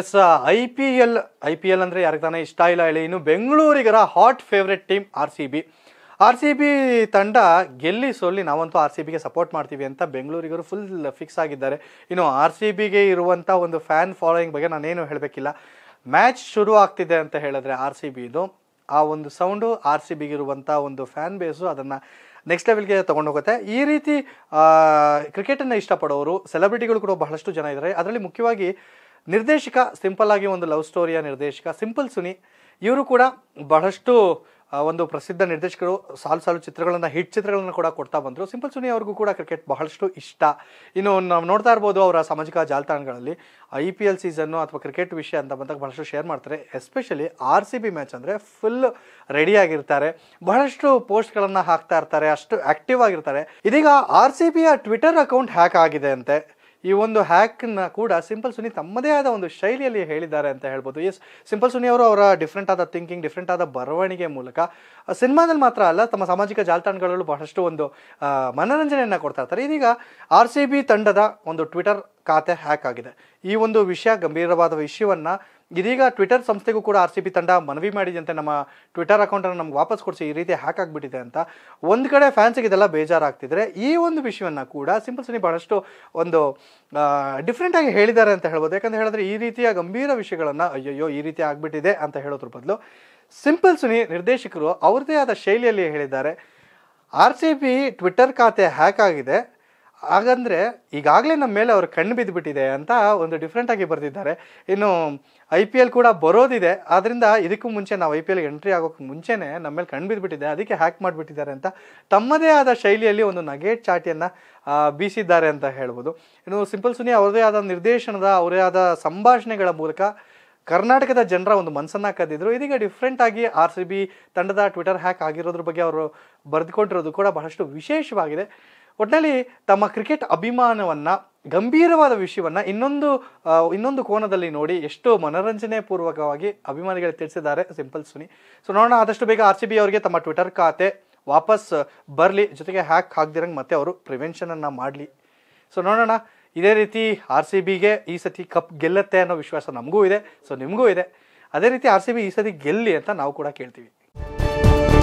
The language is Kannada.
S I P L I P L ಅಂದರೆ ಯಾರಿಗೆ ತಾನೇ ಇಷ್ಟ ಇಲ್ಲ ಹೇಳಿ ಇನ್ನು ಬೆಂಗಳೂರಿಗರ hot favourite team R C B R C B ತಂಡ ಗೆಲ್ಲಿ ಸೋಲಿ ನಾವಂತೂ ಆರ್ ಸಿ ಬಿಗೆ ಸಪೋರ್ಟ್ ಮಾಡ್ತೀವಿ ಅಂತ ಬೆಂಗಳೂರಿಗರು ಫುಲ್ ಫಿಕ್ಸ್ ಆಗಿದ್ದಾರೆ ಇನ್ನು ಆರ್ ಸಿ ಬಿಗೆ ಇರುವಂಥ ಒಂದು ಫ್ಯಾನ್ ಫಾಲೋಯಿಂಗ್ ಬಗ್ಗೆ ನಾನೇನು ಹೇಳಬೇಕಿಲ್ಲ ಮ್ಯಾಚ್ ಶುರು ಆಗ್ತಿದೆ ಅಂತ ಹೇಳಿದ್ರೆ ಆರ್ ಸಿ ಇದು ಆ ಒಂದು ಸೌಂಡು ಆರ್ ಸಿ ಇರುವಂಥ ಒಂದು ಫ್ಯಾನ್ ಬೇಸು ಅದನ್ನು ನೆಕ್ಸ್ಟ್ ಲೆವೆಲ್ಗೆ ತೊಗೊಂಡೋಗುತ್ತೆ ಈ ರೀತಿ ಕ್ರಿಕೆಟನ್ನು ಇಷ್ಟಪಡೋರು ಸೆಲೆಬ್ರಿಟಿಗಳು ಕೂಡ ಬಹಳಷ್ಟು ಜನ ಇದ್ದಾರೆ ಅದರಲ್ಲಿ ಮುಖ್ಯವಾಗಿ ನಿರ್ದೇಶಕ ಸಿಂಪಲ್ ಆಗಿ ಒಂದು ಲವ್ ಸ್ಟೋರಿಯ ನಿರ್ದೇಶಕ ಸಿಂಪಲ್ ಸುನಿ ಇವರು ಕೂಡ ಬಹಳಷ್ಟು ಒಂದು ಪ್ರಸಿದ್ಧ ನಿರ್ದೇಶಕರು ಸಾಲು ಸಾಲು ಚಿತ್ರಗಳನ್ನು ಹಿಟ್ ಚಿತ್ರಗಳನ್ನು ಕೂಡ ಕೊಡ್ತಾ ಬಂದರು ಸಿಂಪಲ್ ಸುನಿ ಅವ್ರಿಗೂ ಕೂಡ ಕ್ರಿಕೆಟ್ ಬಹಳಷ್ಟು ಇಷ್ಟ ಇನ್ನು ನಾವು ನೋಡ್ತಾ ಇರ್ಬೋದು ಅವರ ಸಾಮಾಜಿಕ ಜಾಲತಾಣಗಳಲ್ಲಿ ಐ ಪಿ ಎಲ್ ಸೀಸನ್ನು ಅಥವಾ ಕ್ರಿಕೆಟ್ ವಿಷಯ ಅಂತ ಬಂದಾಗ ಬಹಳಷ್ಟು ಶೇರ್ ಮಾಡ್ತಾರೆ especially R C B match ಅಂದರೆ ಫುಲ್ ರೆಡಿಯಾಗಿರ್ತಾರೆ ಬಹಳಷ್ಟು ಪೋಸ್ಟ್ಗಳನ್ನು ಹಾಕ್ತಾ ಇರ್ತಾರೆ ಅಷ್ಟು ಆ್ಯಕ್ಟಿವ್ ಆಗಿರ್ತಾರೆ ಇದೀಗ ಆರ್ ಸಿ ಬಿಯ ಟ್ವಿಟರ್ ಅಕೌಂಟ್ ಹ್ಯಾಕ್ ಆಗಿದೆ ಅಂತೆ ಈ ಒಂದು ಹ್ಯಾಕ್ನ ಕೂಡ ಸಿಂಪಲ್ ಸುನಿ ತಮ್ಮದೇ ಆದ ಒಂದು ಶೈಲಿಯಲ್ಲಿ ಹೇಳಿದ್ದಾರೆ ಅಂತ ಹೇಳ್ಬೋದು ಎಸ್ ಸಿಂಪಲ್ ಸುನಿ ಅವರು ಅವರ ಡಿಫ್ರೆಂಟ್ ಆದ ಥಿಂಕಿಂಗ್ ಡಿಫ್ರೆಂಟ್ ಆದ ಬರವಣಿಗೆ ಮೂಲಕ ಸಿನಿಮಾದಲ್ಲಿ ಮಾತ್ರ ಅಲ್ಲ ತಮ್ಮ ಸಾಮಾಜಿಕ ಜಾಲತಾಣಗಳಲ್ಲೂ ಬಹಳಷ್ಟು ಒಂದು ಮನೋರಂಜನೆಯನ್ನು ಕೊಡ್ತಾ ಇರ್ತಾರೆ ಇದೀಗ ಆರ್ ಸಿ ಬಿ ತಂಡದ ಒಂದು ಟ್ವಿಟರ್ ಖಾತೆ ಹ್ಯಾಕ್ ಆಗಿದೆ ಈ ಒಂದು ವಿಷಯ ಗಂಭೀರವಾದ ವಿಷಯವನ್ನು ಇದೀಗ ಟ್ವಿಟರ್ ಸಂಸ್ಥೆಗೂ ಕೂಡ ಆರ್ ಸಿ ಬಿ ತಂಡ ಮನವಿ ಮಾಡಿದಂತೆ ನಮ್ಮ ಟ್ವಿಟರ್ ಅಕೌಂಟನ್ನು ನಮ್ಗೆ ವಾಪಸ್ ಕೊಡಿಸಿ ಈ ರೀತಿ ಹ್ಯಾಕ್ ಆಗಿಬಿಟ್ಟಿದೆ ಅಂತ ಒಂದು ಕಡೆ ಫ್ಯಾನ್ಸಿಗೆ ಇದೆಲ್ಲ ಬೇಜಾರಾಗ್ತಿದ್ರೆ ಈ ಒಂದು ವಿಷಯವನ್ನು ಕೂಡ ಸಿಂಪಲ್ ಸುನಿ ಬಹಳಷ್ಟು ಒಂದು ಡಿಫ್ರೆಂಟಾಗಿ ಹೇಳಿದ್ದಾರೆ ಅಂತ ಹೇಳ್ಬೋದು ಯಾಕಂತ ಹೇಳಿದ್ರೆ ಈ ರೀತಿಯ ಗಂಭೀರ ವಿಷಯಗಳನ್ನು ಅಯ್ಯಯ್ಯೋ ಈ ರೀತಿ ಆಗಿಬಿಟ್ಟಿದೆ ಅಂತ ಹೇಳೋದ್ರ ಬದಲು ಸಿಂಪಲ್ ಸುನಿ ನಿರ್ದೇಶಕರು ಅವ್ರದೇ ಆದ ಶೈಲಿಯಲ್ಲಿ ಹೇಳಿದ್ದಾರೆ ಆರ್ ಸಿ ಬಿ ಟ್ವಿಟರ್ ಖಾತೆ ಹ್ಯಾಕ್ ಆಗಿದೆ ಹಾಗಂದರೆ ಈಗಾಗಲೇ ನಮ್ಮ ಮೇಲೆ ಅವ್ರ ಕಣ್ಣು ಬಿದ್ದುಬಿಟ್ಟಿದೆ ಅಂತ ಒಂದು ಡಿಫ್ರೆಂಟಾಗಿ ಬರೆದಿದ್ದಾರೆ ಇನ್ನು ಐ ಪಿ ಎಲ್ ಕೂಡ ಬರೋದಿದೆ ಆದ್ದರಿಂದ ಇದಕ್ಕೂ ಮುಂಚೆ ನಾವು ಐ ಪಿ ಎಲ್ಗೆ ಎಂಟ್ರಿ ಆಗೋಕೆ ಮುಂಚೆನೇ ನಮ್ಮ ಮೇಲೆ ಕಣ್ಣು ಬಿದ್ದುಬಿಟ್ಟಿದೆ ಅದಕ್ಕೆ ಹ್ಯಾಕ್ ಮಾಡಿಬಿಟ್ಟಿದ್ದಾರೆ ಅಂತ ತಮ್ಮದೇ ಆದ ಶೈಲಿಯಲ್ಲಿ ಒಂದು ನಗೇಟ್ ಚಾಟಿಯನ್ನು ಬೀಸಿದ್ದಾರೆ ಅಂತ ಹೇಳ್ಬೋದು ಇನ್ನು ಸಿಂಪಲ್ ಸುನಿ ಅವ್ರದೇ ಆದ ನಿರ್ದೇಶನದ ಅವರೇ ಆದ ಸಂಭಾಷಣೆಗಳ ಮೂಲಕ ಕರ್ನಾಟಕದ ಜನರ ಒಂದು ಮನಸ್ಸನ್ನು ಕದ್ದಿದ್ರು ಇದೀಗ ಡಿಫ್ರೆಂಟ್ ಆಗಿ ಆರ್ ಸಿ ಬಿ ತಂಡದ ಟ್ವಿಟರ್ ಹ್ಯಾಕ್ ಆಗಿರೋದ್ರ ಬಗ್ಗೆ ಅವರು ಬರೆದುಕೊಂಡಿರೋದು ಕೂಡ ಬಹಳಷ್ಟು ವಿಶೇಷವಾಗಿದೆ ಒಟ್ಟಿನಲ್ಲಿ ತಮ್ಮ ಕ್ರಿಕೆಟ್ ಅಭಿಮಾನವನ್ನು ಗಂಭೀರವಾದ ವಿಷಯವನ್ನು ಇನ್ನೊಂದು ಇನ್ನೊಂದು ಕೋನದಲ್ಲಿ ನೋಡಿ ಎಷ್ಟು ಮನೋರಂಜನೆ ಪೂರ್ವಕವಾಗಿ ಅಭಿಮಾನಿಗಳು ತಿಳಿಸಿದ್ದಾರೆ ಸಿಂಪಲ್ ಸುನಿ ಸೊ ನೋಡೋಣ ಆದಷ್ಟು ಬೇಗ ಆರ್ ಸಿ ಬಿ ಅವರಿಗೆ ತಮ್ಮ ಟ್ವಿಟರ್ ಖಾತೆ ವಾಪಸ್ ಬರಲಿ ಜೊತೆಗೆ ಹ್ಯಾಕ್ ಹಾಕ್ದಿರಂಗೆ ಮತ್ತೆ ಅವರು ಪ್ರಿವೆನ್ಷನನ್ನು ಮಾಡಲಿ ಸೊ ನೋಡೋಣ ಇದೇ ರೀತಿ ಆರ್ ಸಿ ಬಿಗೆ ಈ ಸತಿ ಕಪ್ ಗೆಲ್ಲತ್ತೆ ಅನ್ನೋ ವಿಶ್ವಾಸ ನಮಗೂ ಇದೆ ಸೊ ನಿಮಗೂ ಇದೆ ಅದೇ ರೀತಿ ಆರ್ ಸಿ ಬಿ ಈ ಸತಿ ಗೆಲ್ಲಿ ಅಂತ ನಾವು ಕೂಡ ಕೇಳ್ತೀವಿ